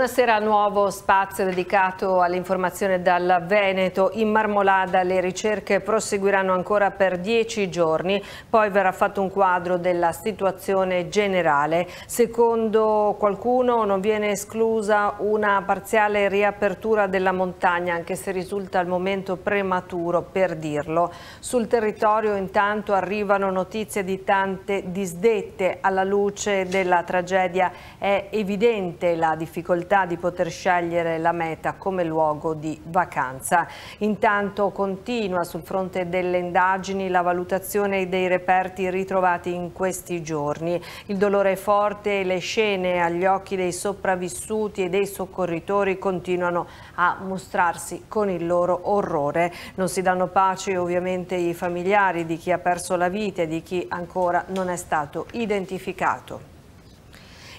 Buonasera, nuovo spazio dedicato all'informazione dal Veneto. In Marmolada le ricerche proseguiranno ancora per dieci giorni, poi verrà fatto un quadro della situazione generale. Secondo qualcuno non viene esclusa una parziale riapertura della montagna, anche se risulta al momento prematuro per dirlo. Sul territorio intanto arrivano notizie di tante disdette alla luce della tragedia. È evidente la difficoltà possibilità di poter scegliere la meta come luogo di vacanza. Intanto continua sul fronte delle indagini la valutazione dei reperti ritrovati in questi giorni. Il dolore è forte e le scene agli occhi dei sopravvissuti e dei soccorritori continuano a mostrarsi con il loro orrore. Non si danno pace ovviamente i familiari di chi ha perso la vita e di chi ancora non è stato identificato.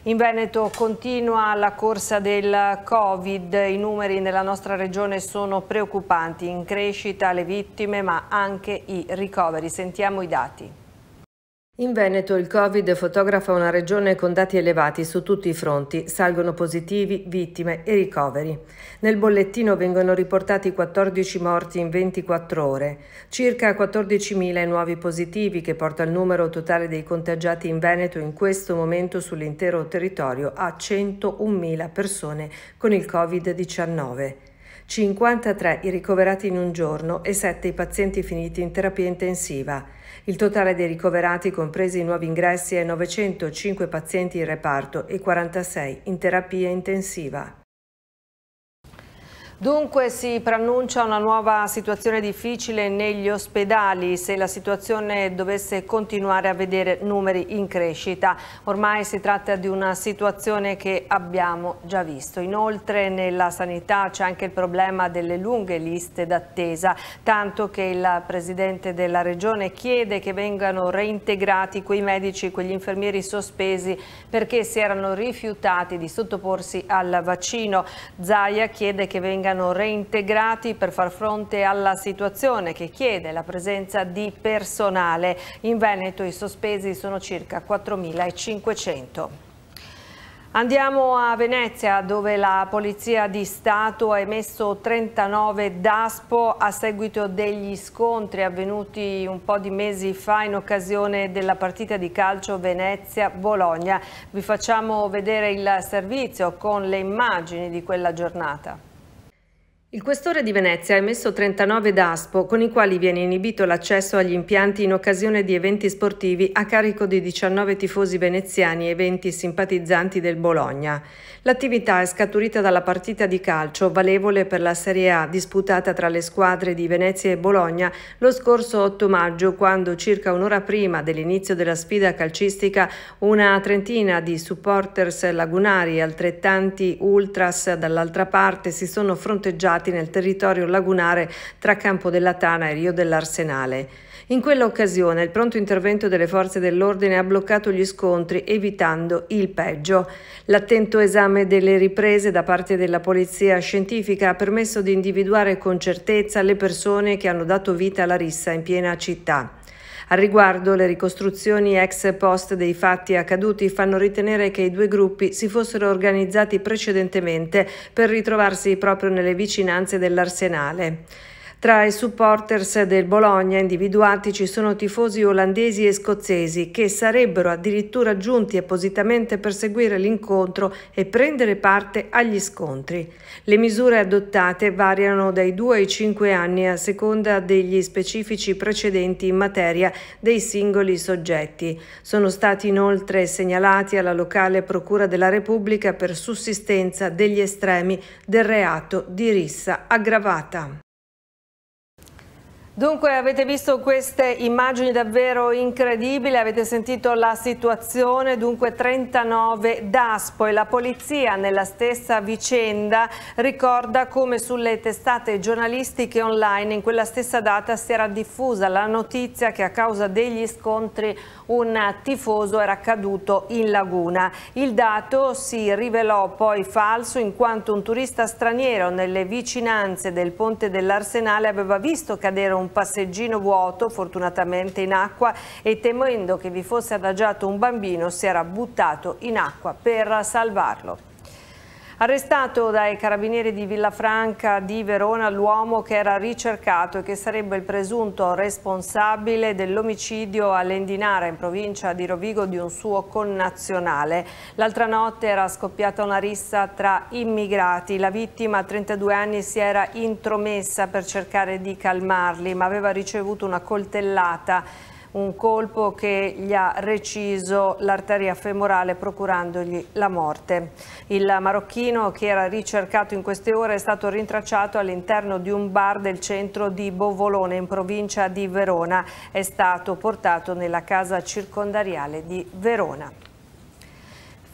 In Veneto continua la corsa del Covid, i numeri nella nostra regione sono preoccupanti, in crescita le vittime ma anche i ricoveri. Sentiamo i dati. In Veneto il Covid fotografa una regione con dati elevati su tutti i fronti, salgono positivi, vittime e ricoveri. Nel bollettino vengono riportati 14 morti in 24 ore, circa 14.000 nuovi positivi che porta il numero totale dei contagiati in Veneto in questo momento sull'intero territorio a 101.000 persone con il Covid-19. 53 i ricoverati in un giorno e 7 i pazienti finiti in terapia intensiva. Il totale dei ricoverati, compresi i nuovi ingressi, è 905 pazienti in reparto e 46 in terapia intensiva. Dunque si preannuncia una nuova situazione difficile negli ospedali se la situazione dovesse continuare a vedere numeri in crescita. Ormai si tratta di una situazione che abbiamo già visto. Inoltre nella sanità c'è anche il problema delle lunghe liste d'attesa, tanto che il Presidente della Regione chiede che vengano reintegrati quei medici, quegli infermieri sospesi perché si erano rifiutati di sottoporsi al vaccino. Zaia chiede che vengano vengano reintegrati per far fronte alla situazione che chiede la presenza di personale. In Veneto i sospesi sono circa 4.500. Andiamo a Venezia dove la Polizia di Stato ha emesso 39 DASPO a seguito degli scontri avvenuti un po' di mesi fa in occasione della partita di calcio Venezia-Bologna. Vi facciamo vedere il servizio con le immagini di quella giornata. Il questore di Venezia ha emesso 39 DASPO con i quali viene inibito l'accesso agli impianti in occasione di eventi sportivi a carico di 19 tifosi veneziani e 20 simpatizzanti del Bologna. L'attività è scaturita dalla partita di calcio valevole per la Serie A disputata tra le squadre di Venezia e Bologna lo scorso 8 maggio quando circa un'ora prima dell'inizio della sfida calcistica una trentina di supporters lagunari e altrettanti ultras dall'altra parte si sono fronteggiati effettuati nel territorio lagunare tra Campo della Tana e Rio dell'Arsenale. In quell'occasione il pronto intervento delle forze dell'ordine ha bloccato gli scontri evitando il peggio. L'attento esame delle riprese da parte della polizia scientifica ha permesso di individuare con certezza le persone che hanno dato vita alla rissa in piena città. Al riguardo, le ricostruzioni ex post dei fatti accaduti fanno ritenere che i due gruppi si fossero organizzati precedentemente per ritrovarsi proprio nelle vicinanze dell'arsenale. Tra i supporters del Bologna individuati ci sono tifosi olandesi e scozzesi che sarebbero addirittura giunti appositamente per seguire l'incontro e prendere parte agli scontri. Le misure adottate variano dai 2 ai 5 anni a seconda degli specifici precedenti in materia dei singoli soggetti. Sono stati inoltre segnalati alla locale Procura della Repubblica per sussistenza degli estremi del reato di rissa aggravata. Dunque avete visto queste immagini davvero incredibili, avete sentito la situazione, dunque 39 DASPO e la polizia nella stessa vicenda ricorda come sulle testate giornalistiche online in quella stessa data si era diffusa la notizia che a causa degli scontri un tifoso era caduto in laguna. Il dato si rivelò poi falso in quanto un turista straniero nelle vicinanze del ponte dell'Arsenale aveva visto cadere un un passeggino vuoto, fortunatamente in acqua, e temendo che vi fosse adagiato un bambino si era buttato in acqua per salvarlo. Arrestato dai carabinieri di Villafranca di Verona l'uomo che era ricercato e che sarebbe il presunto responsabile dell'omicidio a Lendinara in provincia di Rovigo di un suo connazionale. L'altra notte era scoppiata una rissa tra immigrati. La vittima a 32 anni si era intromessa per cercare di calmarli ma aveva ricevuto una coltellata un colpo che gli ha reciso l'arteria femorale procurandogli la morte. Il marocchino che era ricercato in queste ore è stato rintracciato all'interno di un bar del centro di Bovolone in provincia di Verona. È stato portato nella casa circondariale di Verona.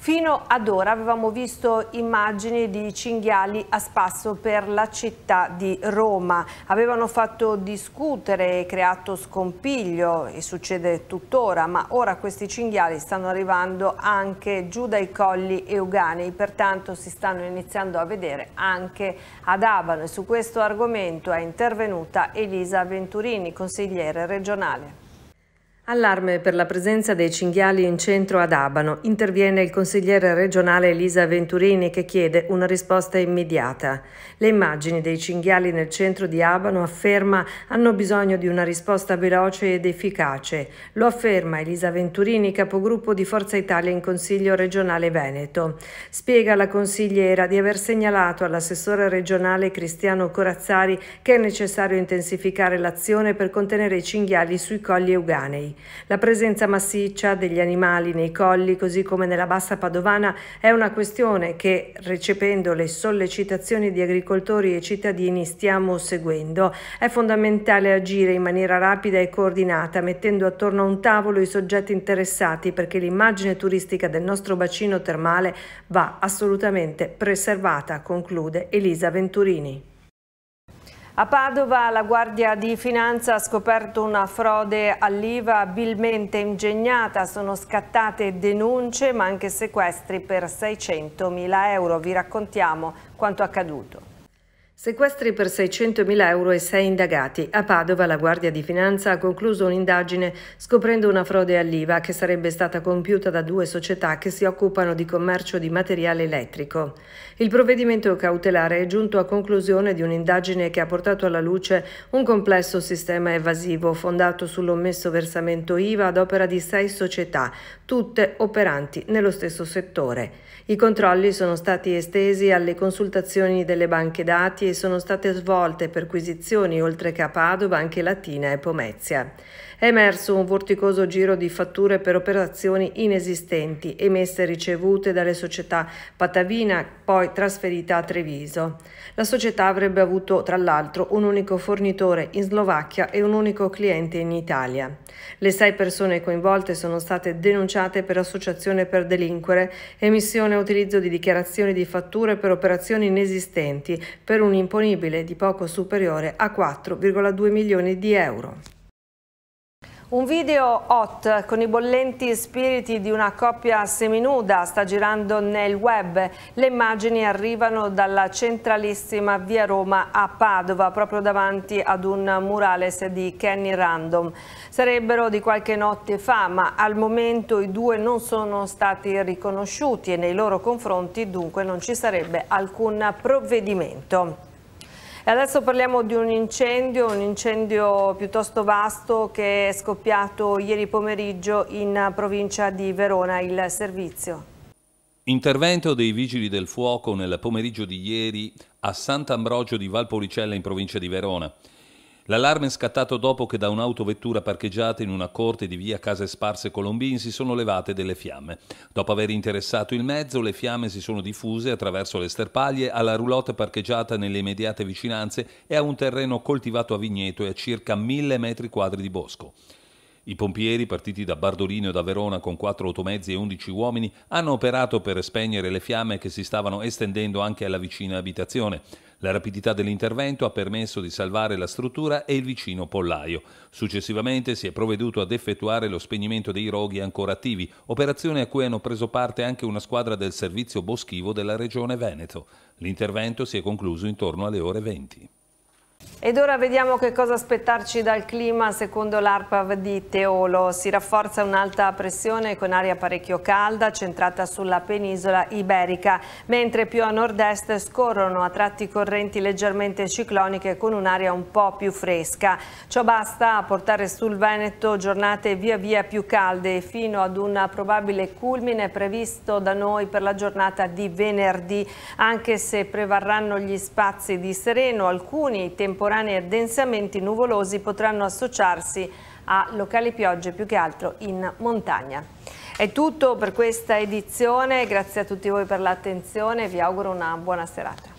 Fino ad ora avevamo visto immagini di cinghiali a spasso per la città di Roma. Avevano fatto discutere e creato scompiglio e succede tuttora, ma ora questi cinghiali stanno arrivando anche giù dai colli euganei, pertanto si stanno iniziando a vedere anche ad Abano. E su questo argomento è intervenuta Elisa Venturini, consigliere regionale. Allarme per la presenza dei cinghiali in centro ad Abano. Interviene il consigliere regionale Elisa Venturini che chiede una risposta immediata. Le immagini dei cinghiali nel centro di Abano, afferma, hanno bisogno di una risposta veloce ed efficace. Lo afferma Elisa Venturini, capogruppo di Forza Italia in Consiglio regionale Veneto. Spiega la consigliera di aver segnalato all'assessore regionale Cristiano Corazzari che è necessario intensificare l'azione per contenere i cinghiali sui colli euganei. La presenza massiccia degli animali nei colli, così come nella bassa padovana, è una questione che, recependo le sollecitazioni di agricoltori e cittadini, stiamo seguendo. È fondamentale agire in maniera rapida e coordinata, mettendo attorno a un tavolo i soggetti interessati perché l'immagine turistica del nostro bacino termale va assolutamente preservata, conclude Elisa Venturini. A Padova la Guardia di Finanza ha scoperto una frode all'IVA abilmente ingegnata, sono scattate denunce ma anche sequestri per 600 mila euro. Vi raccontiamo quanto accaduto. Sequestri per 600.000 euro e sei indagati. A Padova la Guardia di Finanza ha concluso un'indagine scoprendo una frode all'IVA che sarebbe stata compiuta da due società che si occupano di commercio di materiale elettrico. Il provvedimento cautelare è giunto a conclusione di un'indagine che ha portato alla luce un complesso sistema evasivo fondato sull'ommesso versamento IVA ad opera di sei società, tutte operanti nello stesso settore. I controlli sono stati estesi alle consultazioni delle banche dati e sono state svolte perquisizioni oltre che a Padova anche Latina e Pomezia. È emerso un vorticoso giro di fatture per operazioni inesistenti, emesse e ricevute dalle società Patavina, poi trasferite a Treviso. La società avrebbe avuto, tra l'altro, un unico fornitore in Slovacchia e un unico cliente in Italia. Le sei persone coinvolte sono state denunciate per associazione per delinquere, emissione e utilizzo di dichiarazioni di fatture per operazioni inesistenti, per un imponibile di poco superiore a 4,2 milioni di euro. Un video hot con i bollenti spiriti di una coppia seminuda sta girando nel web. Le immagini arrivano dalla centralissima via Roma a Padova, proprio davanti ad un murales di Kenny Random. Sarebbero di qualche notte fa, ma al momento i due non sono stati riconosciuti e nei loro confronti dunque non ci sarebbe alcun provvedimento. E adesso parliamo di un incendio, un incendio piuttosto vasto che è scoppiato ieri pomeriggio in provincia di Verona, il servizio. Intervento dei Vigili del Fuoco nel pomeriggio di ieri a Sant'Ambrogio di Valpolicella in provincia di Verona. L'allarme è scattato dopo che da un'autovettura parcheggiata in una corte di via Case Sparse Colombin si sono levate delle fiamme. Dopo aver interessato il mezzo, le fiamme si sono diffuse attraverso le sterpaglie alla roulotte parcheggiata nelle immediate vicinanze e a un terreno coltivato a vigneto e a circa mille metri quadri di bosco. I pompieri, partiti da Bardolino e da Verona con quattro automezzi e undici uomini, hanno operato per spegnere le fiamme che si stavano estendendo anche alla vicina abitazione. La rapidità dell'intervento ha permesso di salvare la struttura e il vicino pollaio. Successivamente si è provveduto ad effettuare lo spegnimento dei roghi ancora attivi, operazione a cui hanno preso parte anche una squadra del servizio boschivo della Regione Veneto. L'intervento si è concluso intorno alle ore 20. Ed ora vediamo che cosa aspettarci dal clima secondo l'ARPAV di Teolo. Si rafforza un'alta pressione con aria parecchio calda centrata sulla penisola iberica, mentre più a nord-est scorrono a tratti correnti leggermente cicloniche con un'aria un po' più fresca. Ciò basta a portare sul Veneto giornate via via più calde fino ad un probabile culmine previsto da noi per la giornata di venerdì, anche se prevarranno gli spazi di sereno, alcuni temporali temporanei addensamenti nuvolosi potranno associarsi a locali piogge più che altro in montagna. È tutto per questa edizione, grazie a tutti voi per l'attenzione e vi auguro una buona serata.